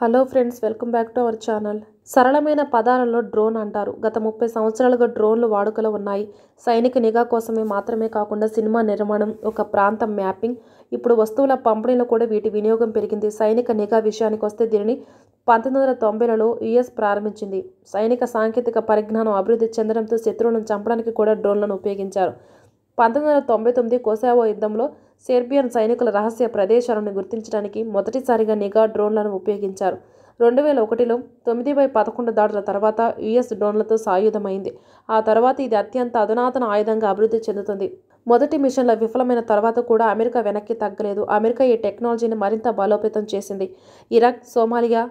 hello friends welcome back to our channel సరళమైన పదాలలో drone అంటారు గత ముప్పై సంవత్సరాలుగా డ్రోన్లు వాడుకలో ఉన్నాయి సైనిక నిఘా కోసమే మాత్రమే కాకుండా సినిమా నిర్మాణం ఒక ప్రాంతం మ్యాపింగ్ ఇప్పుడు వస్తువుల పంపిణీలో కూడా వీటి వినియోగం పెరిగింది సైనిక నిఘా విషయానికి వస్తే దీనిని పంతొమ్మిది వందల తొంభైలలో యుఎస్ ప్రారంభించింది సైనిక సాంకేతిక పరిజ్ఞానం అభివృద్ధి చెందడంతో శత్రువులను చంపడానికి కూడా డ్రోన్లను ఉపయోగించారు పంతొమ్మిది వందల తొంభై తొమ్మిది కోసావో యుద్ధంలో సెర్బియన్ సైనికుల రహస్య ప్రదేశాలను గుర్తించడానికి మొదటిసారిగా నిఘా డ్రోన్లను ఉపయోగించారు రెండు వేల ఒకటిలో తొమ్మిది బై పదకొండు దాడుల తర్వాత యుఎస్ డ్రోన్లతో సాయుధమైంది ఆ తర్వాత ఇది అత్యంత అధునాతన ఆయుధంగా అభివృద్ధి చెందుతుంది మొదటి మిషన్ల విఫలమైన తర్వాత కూడా అమెరికా వెనక్కి తగ్గలేదు అమెరికా ఈ టెక్నాలజీని మరింత బలోపేతం చేసింది ఇరాక్ సోమాలియా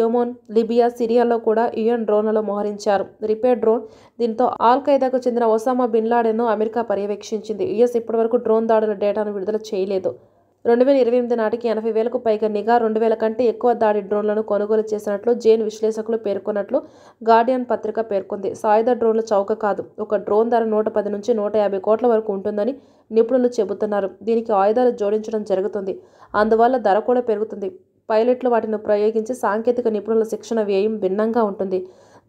యోమోన్ లిబియా సిరియాలో కూడా యుఎన్ డ్రోన్లలో మోహరించారు రిపేర్ డ్రోన్ దీంతో ఆల్ ఖైదాకు చెందిన ఒసామా బిన్ లాడెన్ను అమెరికా పర్యవేక్షించింది యుఎస్ ఇప్పటివరకు డ్రోన్ దాడుల డేటాను విడుదల చేయలేదు రెండు వేల ఇరవై ఎనిమిది నాటికి ఎనభై వేలకు పైగా నిఘా రెండు వేల కంటే ఎక్కువ దాడి డ్రోన్లను కొనుగోలు చేసినట్లు జైన్ విశ్లేషకులు పేర్కొన్నట్లు గార్డియన్ పత్రిక పేర్కొంది సాయుధ డ్రోన్ల చౌక కాదు ఒక డ్రోన్ ధర నూట పది నుంచి నూట యాభై కోట్ల వరకు ఉంటుందని నిపుణులు చెబుతున్నారు దీనికి ఆయుధాలు జోడించడం జరుగుతుంది అందువల్ల ధర కూడా పెరుగుతుంది పైలట్లు వాటిని ప్రయోగించి సాంకేతిక నిపుణుల శిక్షణ వ్యయం భిన్నంగా ఉంటుంది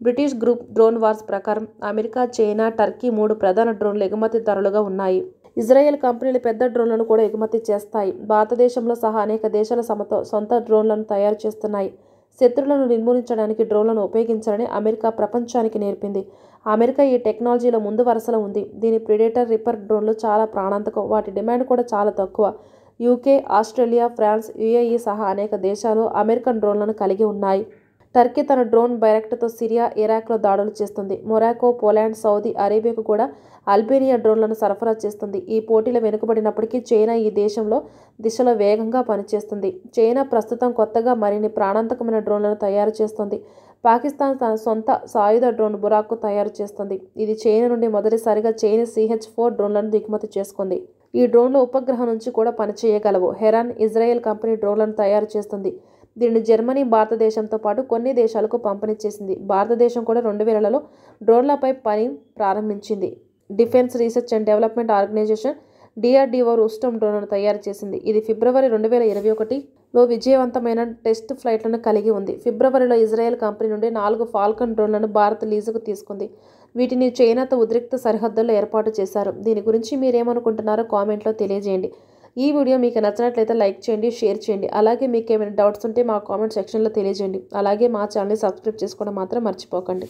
బ్రిటిష్ గ్రూప్ డ్రోన్ వార్స్ ప్రకారం అమెరికా చైనా టర్కీ మూడు ప్రధాన డ్రోన్లు ఎగుమతిదారులుగా ఉన్నాయి ఇజ్రాయెల్ కంపెనీలు పెద్ద డ్రోన్లను కూడా ఎగుమతి చేస్తాయి భారతదేశంలో సహా అనేక దేశాల సమతో సొంత డ్రోన్లను తయారు చేస్తున్నాయి శత్రులను నిర్మూలించడానికి డ్రోన్లను ఉపయోగించాలని అమెరికా ప్రపంచానికి నేర్పింది అమెరికా ఈ టెక్నాలజీలో ముందు వరుసలో ఉంది దీని ప్రిడేటర్ రిపర్ డ్రోన్లు చాలా ప్రాణాంతకం వాటి డిమాండ్ కూడా చాలా తక్కువ యూకే ఆస్ట్రేలియా ఫ్రాన్స్ యుఏఈ సహా అనేక దేశాలు అమెరికన్ డ్రోన్లను కలిగి ఉన్నాయి టర్కీ తన డ్రోన్ బైరెక్ట్తో సిరియా ఇరాక్లో దాడులు చేస్తుంది మొరాకో పోలాండ్ సౌదీ అరేబియాకు కూడా అల్బేనియా డ్రోన్లను సరఫరా చేస్తుంది ఈ పోటీలు వెనుకబడినప్పటికీ చైనా ఈ దేశంలో దిశలో వేగంగా పనిచేస్తుంది చైనా ప్రస్తుతం కొత్తగా మరిన్ని ప్రాణాంతకమైన డ్రోన్లను తయారు చేస్తుంది పాకిస్తాన్ తన సొంత సాయుధ డ్రోన్ బురాక్కు తయారు చేస్తుంది ఇది చైనా నుండి మొదటిసారిగా చైనా సిహెచ్ ఫోర్ డ్రోన్లను దిగుమతి చేసుకుంది ఈ డ్రోన్లు ఉపగ్రహం నుంచి కూడా పనిచేయగలవు హెరాన్ ఇజ్రాయెల్ కంపెనీ డ్రోన్లను తయారు చేస్తుంది దీనిని జర్మనీ భారతదేశంతో పాటు కొన్ని దేశాలకు పంపిణీ చేసింది భారతదేశం కూడా రెండు వేలలో డ్రోన్లపై పని ప్రారంభించింది defence research and development organisation DRDO Rustom డ్రోన్ను తయారు చేసింది ఇది ఫిబ్రవరి రెండు వేల ఇరవై ఒకటిలో విజయవంతమైన టెస్ట్ ఫ్లైట్లను కలిగి ఉంది ఫిబ్రవరిలో ఇజ్రాయెల్ కంపెనీ నుండి నాలుగు ఫాల్కన్ డ్రోన్లను భారత్ లీజుకు తీసుకుంది వీటిని చైనాత ఉద్రిక్త సరిహద్దుల్లో ఏర్పాటు చేశారు దీని గురించి మీరేమనుకుంటున్నారో కామెంట్లో తెలియజేయండి ఈ వీడియో మీకు నచ్చినట్లయితే లైక్ చేయండి షేర్ చేయండి అలాగే మీకు ఏమైనా డౌట్స్ ఉంటే మా కామెంట్ సెక్షన్లో తెలియజేయండి అలాగే మా ఛానల్ని సబ్స్క్రైబ్ చేసుకోవడం మాత్రం మర్చిపోకండి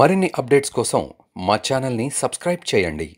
మరిన్ని అప్డేట్స్ కోసం మా ఛానల్ని సబ్స్క్రైబ్ చేయండి